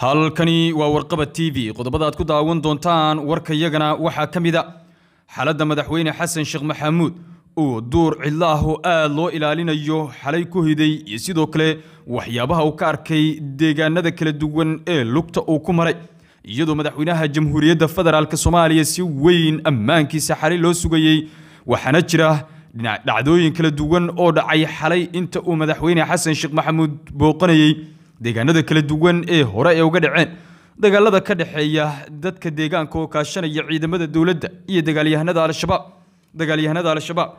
halkani waa warqaba t v qodobada aad ku daawan doontaan warkayagana waxaa ka mid a xaladda madaxweyne xasan sheekh maxamuud oo duur cidlo oo aad loo ilaalinayo xalay ku hiday iyo sidoo kale waxyaabaha uu ka arkay deegaanada kala duwan ee lugta uu ku maray iyadoo madaxweynaha jamhuuriyadda federaalk soomaaliya si weyn ammaankiisa xalay loo sugayey waxaana jira dhacdooyin kala duwan oo dhacay xalay inta uu madaxweyne xasan sheekh maxamuud booqanayey deegaanada kala duwan ee hore ay uga dhaceen dagaalada ka dhexeeya dadka deegaanka oo kaashanaya ciidamada dowladda iyo dagaalyahanada al-shabaab dagaalyahanada al-shabaab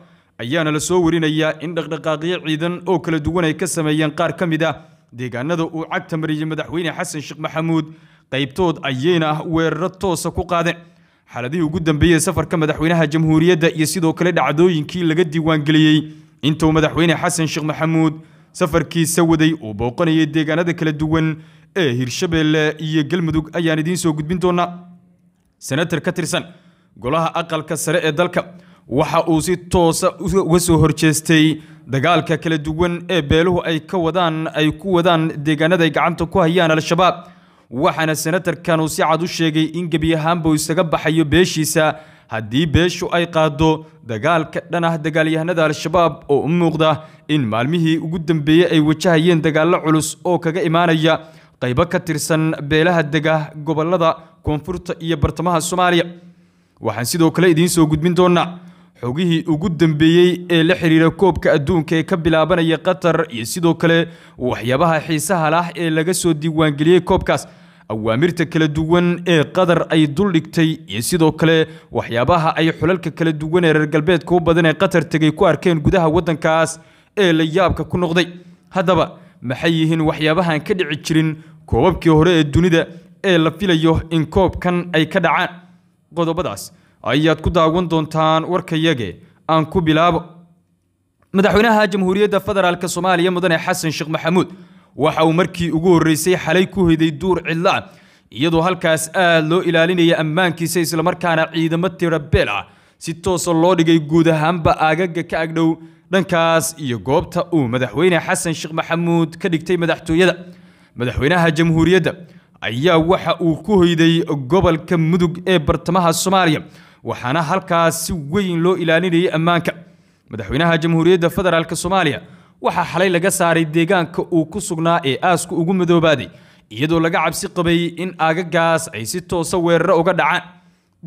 ayaana la soo warinayaa in dhaqdhaqaaqyo ciidan oo kala duwan ay ka sameeyeen qaar ka mid ah deegaanada uu cagta mariyey madaxweyne xasan sheekh maxamuud qaybtood ayayna ah weeraro toosa ku qaadeen xaaladihii ugu dambeeyey safarka madaxweynaha jamhuuriyadda iyo sidoo kale dhacdooyinkii laga diiwaangeliyey intuu madaxweyne xasan sheekh maxamuud safarkiisa waday uu booqanayay deegaanada kala duwan ee hirshabeelle iyo galmudug ayaan idiin soo gudbin doonaa senator ka tirsan golaha aqalka sare ee dalka waxa uu si toosa uga soo horjeestay dagaalka kala duwan ee beeluhu ay ka wadaan ay ku wadaan deegaanada ay gacanta ku hayaan al-shabaab waxaana senatarkan uu si cad u sheegay in gebi ahaanba uu isaga baxayo beeshiisa haddii beeshu ay qaaddo dagaalka dhan ah dagaalyahanada al-shabaab oo u muuqda in maalmihii ugu dambeeyey ay wajahayeen dagaallo culus oo kaga imaanaya qaybo ka tirsan beelaha dega gobollada koonfurta iyo bartamaha soomaaliya waxaan sidoo kale idiin soo gudbin doonaa xogihii ugu dambeeyey ee la xidhiira koobka adduunka ee ka bilaabanaya qatar iyo sidoo kale waxyaabaha xiisaha lah ee laga soo diiwaangeliyey koobkaas awaamirta kala duwan ee qatar ay duldhigtay iyo sidoo kale waxyaabaha ay xulalka kala duwan ee reer galbeedka u badan ee qatar tegay ku arkeen gudaha waddankaas ee la yaabka ku noqday haddaba maxay yihiin waxyaabahaan ka dhici jirin koobabkii hore ee dunida ee la filayo in koobkan ay ka dhacaan qodobadaas ayaad ku daawan doontaan warkayage aan ku bilaabo madaxweynaha jamhuuriyadda federaalk soomaaliya mudane xasan sheekh maxamuud waxa uu markii ugu horreysay xalay ku hiday duur cidlo iyadoo halkaas aad loo ilaalinayay ammaankiisa islamarkaana ciidamo tirabeel ah si toosa loo dhigay guud ahaanba aagaga ka agdhow dhankaas iyo goobta uu madaxweyne xasan sheekh maxamuud ka dhigtay madaxtooyada madaxweynaha jamhuuriyadda ayaa waxa uu ku hoyday gobolka mudug ee bartamaha soomaaliya waxaana halkaas si weyn loo ilaalinayay ammaanka madaxweynaha jamhuuriyadda federaalk soomaaliya waxaa xalay laga saaray deegaanka uu ku sugnaa ee aasku ugu madoobaaday iyadoo laga cabsi qabay in aagagaas ay si toosa weeraro uga dhacaan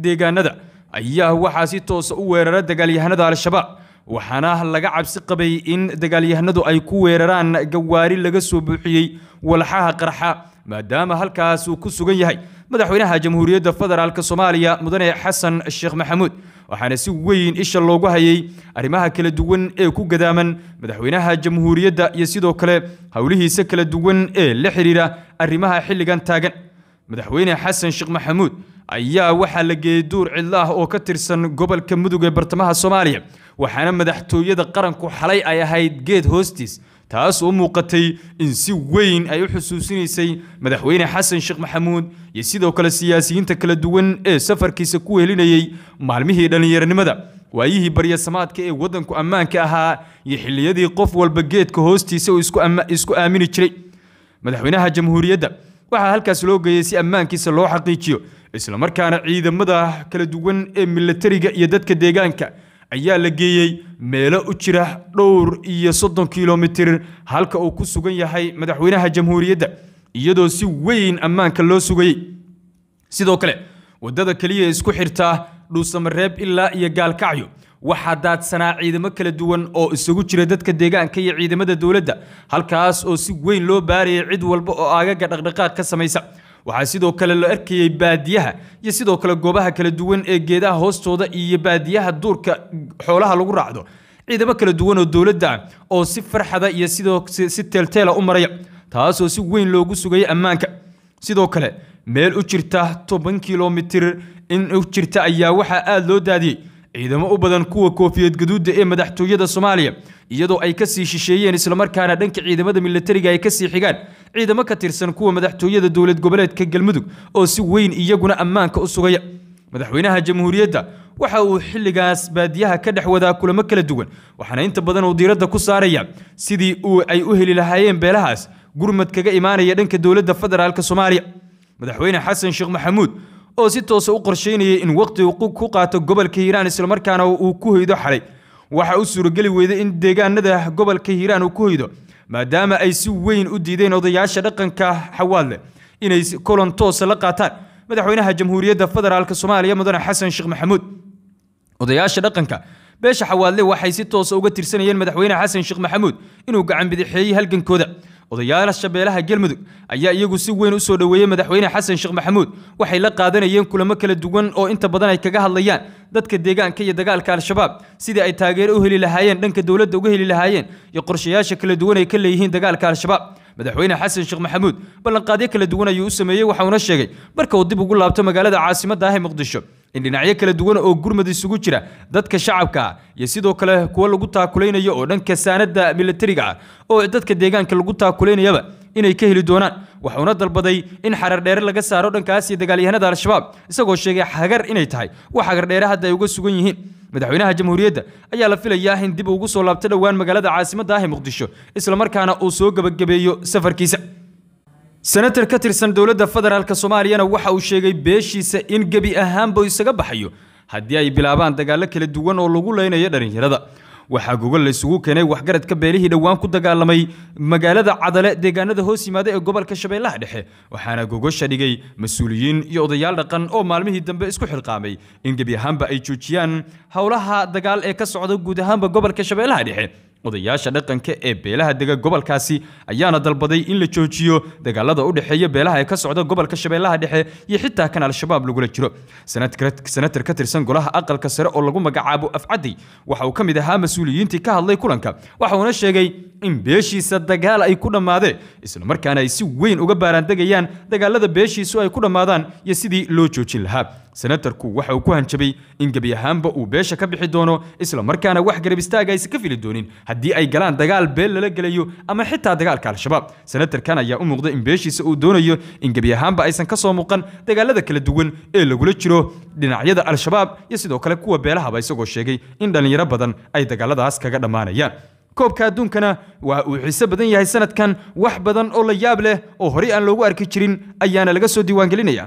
deegaanada ayaa waxaa si toosa u weerara dagaalyahanada al-shabaab waxaana laga cabsi qabay in dagaalyahanadu ay ku weeraraan gawaari laga soo buuxiyey walxaha qarxa maadaama halkaas uu ku sugan yahay madaxweynaha jamhuuriyadda federaalk soomaaliya mudane xasan sheekh maxamuud waxaana si weyn isha loogu hayay arrimaha kala duwan ee ku gadaaman madaxweynaha jamhuuriyadda iyo sidoo kale howlihiisa kala duwan ee la xidhiira arrimaha xilligan taagan madaxweyne xasan sheekh maxamuud ayaa waxaa la geeyey duur cidla oo ka tirsan gobolka mudug ee bartamaha soomaaliya waxaana madaxtooyada qaranku xalay ay ahayd geed hoostiis taas oo muuqatay in si weyn ay u xusuusinaysay madaxweyne xasan sheekh maxamuud iyo sidoo kale siyaasiyiinta kala duwan ee safarkiisa ku helinayey maalmihii dhallinyaronimada waayihii baryasamaadka ee waddanku ammaanka ahaa iyo xilliyadii qof walba geedka hoostiisa uu isku aamini jiray madaxweynaha jamhuuriyadda waxaa halkaas loo geeyey si ammaankiisa loo xaqiijiyo isla markaana ciidamada kala duwan ee milatariga iyo dadka deegaanka ayaa la geeyey meelo u jira dhowr iyo soddon kilomitir halka uu ku sugan yahay madaxweynaha jamhuuriyadda iyadoo si weyn ammaanka loo sugayey sidoo kale waddada keliya isku xirtaa dhuusamareeb ilaa iyo gaalkacyo waxaa daadsanaa ciidamo kala duwan oo isugu jira dadka deegaanka iyo ciidamada dowladda halkaas oo si weyn loo baarayay cid walba oo aagaga dhaqdhaqaaq ka samaysa waxaa sidoo kale la arkayay baadiyaha iyo sidoo kale goobaha kala duwan ee geedaha hoostooda iyo baadiyaha duurka xoolaha lagu raacdo ciidamo kala duwan oo dowladda ah oo si farxada iyo sidoo si teelteela u maraya taasoo si weyn loogu sugaya ammaanka sidoo kale meel u jirta toban kilomitir in u jirta ayaa waxaa aada loo daadiyey ciidamo u badan kuwa koofiyad gaduudda ee madaxtooyada soomaaliya iyadoo ay kasii shisheeyeen islamarkaana dhanka ciidamada milatariga ay kasii xigaan ciidamo ka tirsan kuwa madaxtooyada dowlad goboleedka galmudug oo si weyn iyaguna ammaanka u sugaya madaxweynaha jamhuuriyadda waxa uu xilligaas baadiyaha ka dhex wadaa kulamo kala duwan waxaana inta badan uu diiradda ku saarayaa sidii uu ay u heli lahaayeen beelahaas gurmad kaga imaanaya dhanka dowladda federaalka soomaaliya madaxweyne xasan sheekh maxamuud oo si toosa ah u qorshaynayay in waqti uu ku qaato gobolka hiiraan islamarkaana uu ku haydo xalay waxa u suurageli weyday in deegaanada gobolka hiiraan uu ku haydo maadaama ay si weyn u diideen odayaasha dhaqanka xawaadle inay kulan toosa la qaataan madaxweynaha jamhuuriyadda federaalk soomaaliya mudane xasan sheekh maxamuud odayaasha dhaqanka beesha xawaadle waxay si toosa ah uga tirsanayeen madaxweyne xasan sheekh maxamuud inuu gacan bidixeeyey halgankooda odayaala shabeelaha galmudug ayaa iyagu si weyn u soo dhoweeyey madaxweyne xasan sheekh maxamuud waxay la qaadanayeen kulamo kala duwan oo inta badan ay kaga hadlayaan dadka deegaanka iyo dagaalka al-shabaab sidii ay taageero u heli lahaayeen dhanka dowladda uga heli lahaayeen iyo qorshayaasha kala duwan ay ka leeyihiin dagaalka al-shabaab madaxweyne xasan sheekh maxamuud ballanqaadyo kala duwan ayuu u sameeyey waxa uuna sheegay marka uu dib ugu laabto magaalada caasimadda ah ee muqdisho in dhinacyo kala duwan oo gurmad isugu jira dadka shacabka iyo sidoo kale kuwa lagu taakulaynayo oo dhanka saanada milatariga ah oo dadka deegaanka lagu taakulaynayaba inay ka heli doonaan waxuuna dalbaday in xarardheere laga saaro dhankaas iyo dagaalyahanada al-shabaab isagoo sheegay hagar inay tahay wax xagardheere hadda ay uga sugan yihiin madaxweynaha jamhuuriyadda ayaa la filayaa in dib ugu soo laabto dhowaan magaalada caasimadda ah ee muqdisho isla markaana uu soo gebagabeeyo safarkiisa senatar ka tirsan dowladda federaalk soomaaliyana waxa uu sheegay beeshiisa in gebi ahaanba isaga baxayo haddii ay bilaabaan dagaallo kala duwan oo lagu leynayo dhallinyarada waxaa gogol laysugu keenay waxgaradka beelihii dhowaan ku dagaalamay magaalada cadale deegaanada hoos yimaada ee gobolka shabeellaha dhexe waxaana gogosha dhigay mas-uuliyiin iyo odayaal dhaqan oo maalmihii dambe isku xilqaamay in gebi ahaanba ay joojiyaan howlaha dagaal ee ka socda guud ahaanba gobolka shabeellaha dhexe odayaasha dhaqanka ee beelaha dega gobolkaasi ayaana dalbaday in la joojiyo dagaalada u dhexeeya beelaha ee ka socda gobolka shabeellaha dhexe iyo xitaa kan al-shabaab lagula jiro senatar ka tirsan golaha aqalka sare oo lagu magacaabo afcadi waxa uu ka mid ahaa mas-uuliyiintii ka hadlay kulanka waxa uuna sheegay in beeshiisa dagaal ay ku dhammaadeen islamarkaana ay si weyn uga baaraandegayaan dagaalada beeshiisu ay ku dhammaadaan iyo sidii loo joojin lahaa senatarku waxa uu ku hanjabay in gebi ahaanba uu beesha ka bixi doono isla markaana wax garab istaaga aysa ka fili doonin haddii ay galaan dagaal beel lala gelayo ama xitaa dagaalka al-shabaab senatarkan ayaa u muuqda in beeshiisa uu doonayo in gebi ahaanba aysan ka soo muuqan dagaalada kala duwan ee lagula jiro dhinacyada al-shabaab iyo sidoo kale kuwa beelahaba isagoo sheegay in dhallinyaro badan ay dagaaladaas kaga dhammaanayaan koobka adduunkana waa uu xiise badan yahay sanadkan wax badan oo la yaab leh oo horey aan loogu arki jirin ayaana laga soo diiwaangelinaya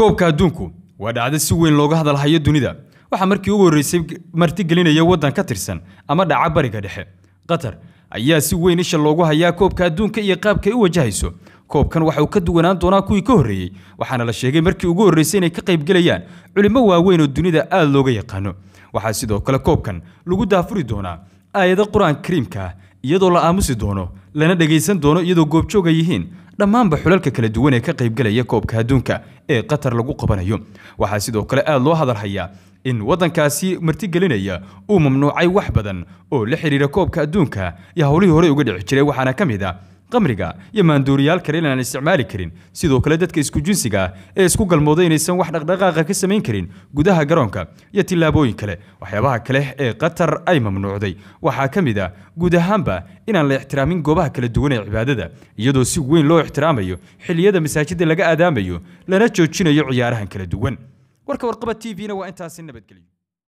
koobka adduunku waa dhacdo si weyn looga hadalhayo dunida waxaa markii ugu horreysay martigelinaya waddan ka tirsan ama dhaca bariga dhexe qatar ayaa si weyn isha loogu hayaa koobka adduunka iyo qaabkay u wajahayso koobkan waxa uu ka duwanaan doonaa kuwii ka horreeyey waxaana la sheegay markii ugu horreysay inay ka qayb gelayaan culimmo waaweyn oo dunida aad looga yaqaano waxaa sidoo kale koobkan lagu daafuri doonaa aayado qur-aan kariimka ah iyadoo la aamusi doono lana dhegaysan doono iyadoo goobjoog ay yihiin dhammaanba xulalka kala duwan ee ka qaybgalaya koobka adduunka ee qatar lagu qabanayo waxaa sidoo kale aad loo hadalhayaa in waddankaasi martigelinaya uu mamnuucay wax badan oo la xidhiira koobka adduunka iyo howlihii horey uga dhici jiray waxaana ka mid a ah qamriga iyo maanduuriyaal kale in isticmaali karin sidoo kale dadka isku jinsiga ah ee isku galmooday inaysan wax dhaqdhaqaaqa ka samayn karin gudaha garoonka iyo tillaabooyin kale waxyaabaha kale ee qatar ay mamnuucday waxaa ka mid ah guud ahaanba inaan la ixtiraamin goobaha kala duwan ee cibaadada iyadoo si weyn loo ixtiraamayo xilliyada masaajidda laga aadaamayo lana joojinayo ciyaarahan kala duwan warka warqaba t v-na waa intaasi nabadgelyo